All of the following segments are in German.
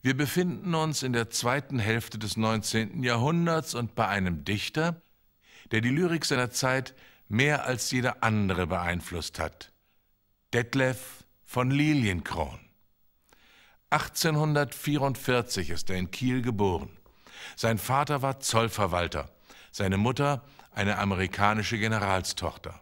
Wir befinden uns in der zweiten Hälfte des 19. Jahrhunderts und bei einem Dichter, der die Lyrik seiner Zeit mehr als jeder andere beeinflusst hat. Detlef von Lilienkron. 1844 ist er in Kiel geboren. Sein Vater war Zollverwalter, seine Mutter eine amerikanische Generalstochter.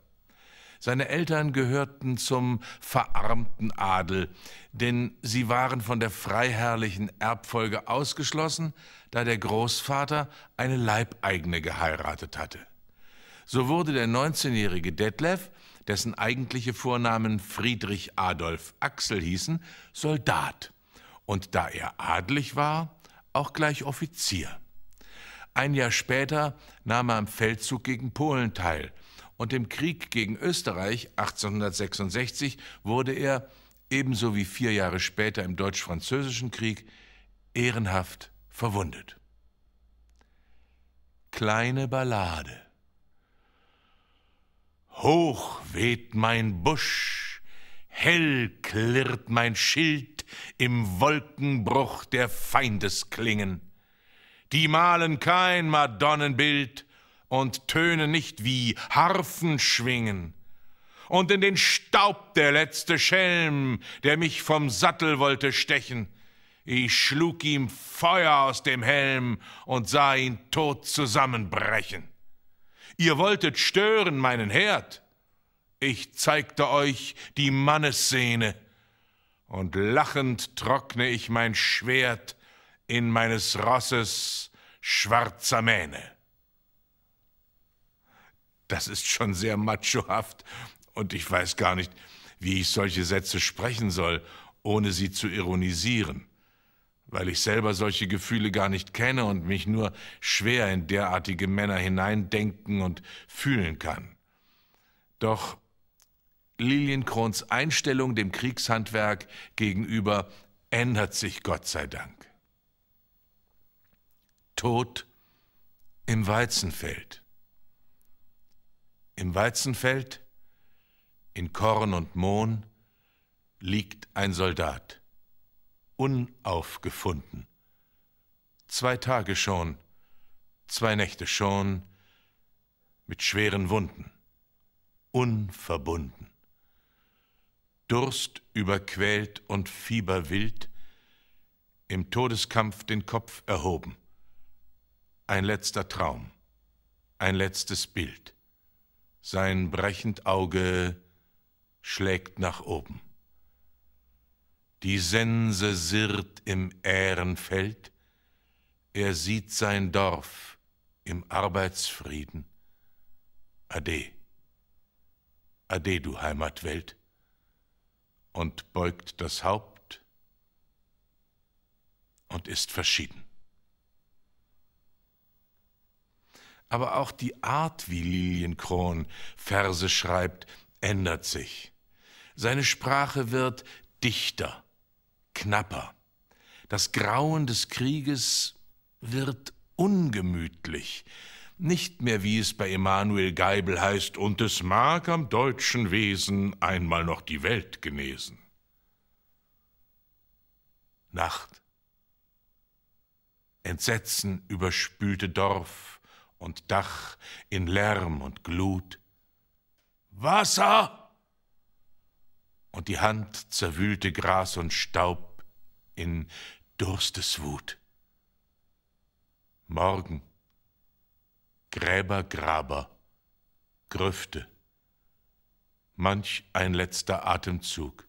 Seine Eltern gehörten zum verarmten Adel, denn sie waren von der freiherrlichen Erbfolge ausgeschlossen, da der Großvater eine Leibeigene geheiratet hatte. So wurde der 19-jährige Detlef, dessen eigentliche Vornamen Friedrich Adolf Axel hießen, Soldat und da er adlig war, auch gleich Offizier. Ein Jahr später nahm er am Feldzug gegen Polen teil, und im Krieg gegen Österreich 1866 wurde er, ebenso wie vier Jahre später im Deutsch-Französischen Krieg, ehrenhaft verwundet. Kleine Ballade Hoch weht mein Busch, hell klirrt mein Schild im Wolkenbruch der Feindesklingen. Die malen kein Madonnenbild, und töne nicht wie Harfen schwingen. Und in den Staub der letzte Schelm, der mich vom Sattel wollte stechen. Ich schlug ihm Feuer aus dem Helm und sah ihn tot zusammenbrechen. Ihr wolltet stören meinen Herd. Ich zeigte euch die Mannessehne, und lachend trockne ich mein Schwert in meines Rosses schwarzer Mähne. Das ist schon sehr machohaft und ich weiß gar nicht, wie ich solche Sätze sprechen soll, ohne sie zu ironisieren, weil ich selber solche Gefühle gar nicht kenne und mich nur schwer in derartige Männer hineindenken und fühlen kann. Doch Liliencrons Einstellung dem Kriegshandwerk gegenüber ändert sich Gott sei Dank. Tod im Weizenfeld. Im Weizenfeld, in Korn und Mohn, liegt ein Soldat, unaufgefunden. Zwei Tage schon, zwei Nächte schon, mit schweren Wunden, unverbunden. Durst überquält und fieberwild, im Todeskampf den Kopf erhoben. Ein letzter Traum, ein letztes Bild. Sein brechend Auge schlägt nach oben. Die Sense sirrt im Ährenfeld, er sieht sein Dorf im Arbeitsfrieden. Ade, ade, du Heimatwelt, und beugt das Haupt und ist verschieden. aber auch die Art, wie Lilienkron Verse schreibt, ändert sich. Seine Sprache wird dichter, knapper. Das Grauen des Krieges wird ungemütlich, nicht mehr wie es bei Emanuel Geibel heißt, und es mag am deutschen Wesen einmal noch die Welt genesen. Nacht. Entsetzen überspülte Dorf, und Dach in Lärm und Glut. Wasser! Und die Hand zerwühlte Gras und Staub in Dursteswut. Morgen. Gräber, Graber, Grüfte. Manch ein letzter Atemzug.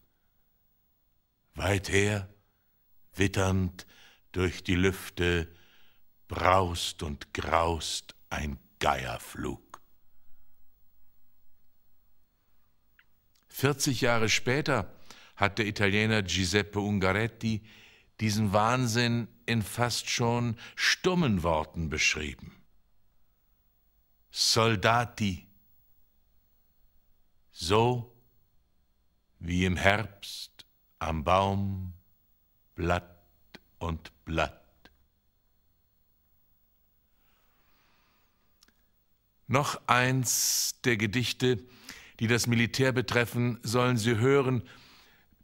Weither, witternd durch die Lüfte, braust und graust ein Geierflug. 40 Jahre später hat der Italiener Giuseppe Ungaretti diesen Wahnsinn in fast schon stummen Worten beschrieben. Soldati, so wie im Herbst am Baum Blatt und Blatt. Noch eins der Gedichte, die das Militär betreffen, sollen Sie hören,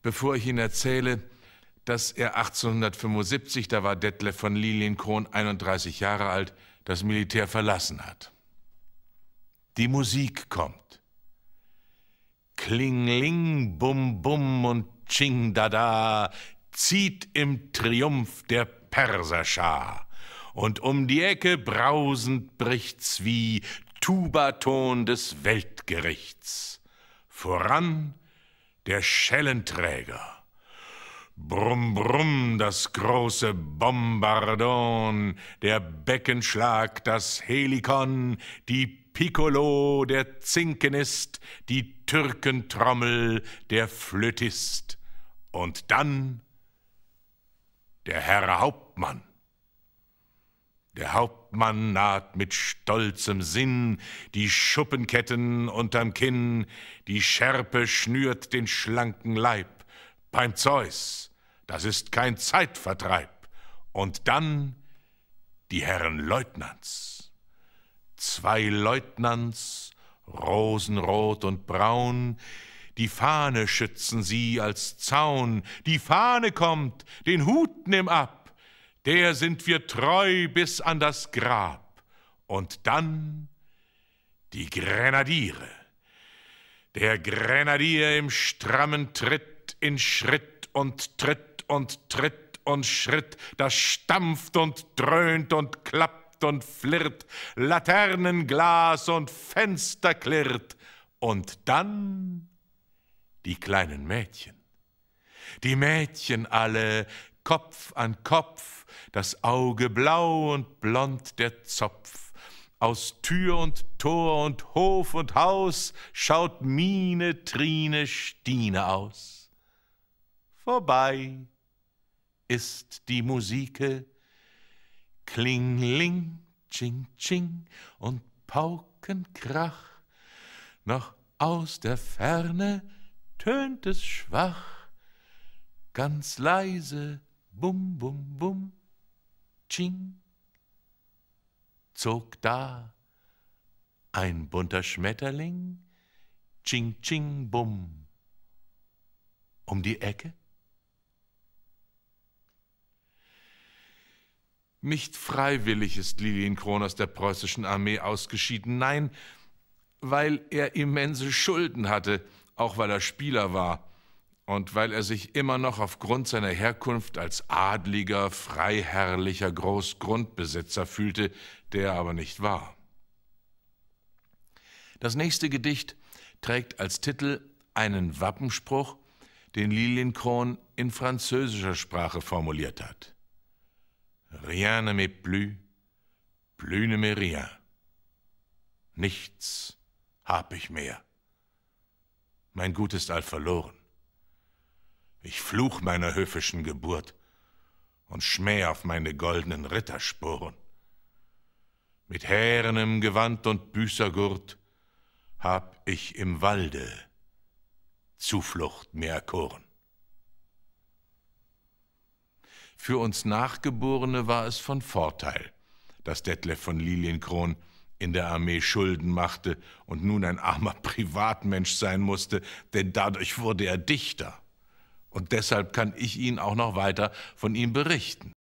bevor ich Ihnen erzähle, dass er 1875, da war Detlef von Lilienkron 31 Jahre alt, das Militär verlassen hat. Die Musik kommt. Klingling, bum bum und tsching, da da, zieht im Triumph der Perserschar. Und um die Ecke brausend bricht's wie Tubaton des Weltgerichts. Voran der Schellenträger. Brumm, brumm, das große Bombardon, der Beckenschlag, das Helikon, die Piccolo, der Zinkenist, die Türkentrommel, der Flötist und dann der Herr Hauptmann. Der Hauptmann naht mit stolzem Sinn, die Schuppenketten unterm Kinn, die Schärpe schnürt den schlanken Leib. Beim Zeus, das ist kein Zeitvertreib. Und dann die Herren Leutnants. Zwei Leutnants, rosenrot und braun, die Fahne schützen sie als Zaun, die Fahne kommt, den Hut nimm ab der sind wir treu bis an das Grab. Und dann die Grenadiere. Der Grenadier im strammen Tritt, in Schritt und Tritt und Tritt und Schritt, das stampft und dröhnt und klappt und flirrt, Laternenglas und Fenster klirrt. Und dann die kleinen Mädchen. Die Mädchen alle Kopf an Kopf, das Auge blau und blond der Zopf. Aus Tür und Tor und Hof und Haus schaut Mine, Trine, Stine aus. Vorbei ist die Musike, Klingling, Ching, Ching und Paukenkrach, noch aus der Ferne tönt es schwach, ganz leise Bum, bum, bum, tsching, zog da ein bunter Schmetterling, tsching, tsching, bum, um die Ecke. Nicht freiwillig ist Lilienkron aus der preußischen Armee ausgeschieden, nein, weil er immense Schulden hatte, auch weil er Spieler war und weil er sich immer noch aufgrund seiner Herkunft als adliger, freiherrlicher Großgrundbesitzer fühlte, der aber nicht war. Das nächste Gedicht trägt als Titel einen Wappenspruch, den Lilienkron in französischer Sprache formuliert hat. Rien ne m'est plus, plus ne m'est rien. Nichts hab ich mehr. Mein Gut ist all verloren. Ich fluch meiner höfischen Geburt und schmäh auf meine goldenen Rittersporen. Mit härenem Gewand und Büßergurt hab ich im Walde Zuflucht mir erkoren. Für uns Nachgeborene war es von Vorteil, dass Detlef von Lilienkron in der Armee Schulden machte und nun ein armer Privatmensch sein musste, denn dadurch wurde er Dichter. Und deshalb kann ich Ihnen auch noch weiter von ihm berichten.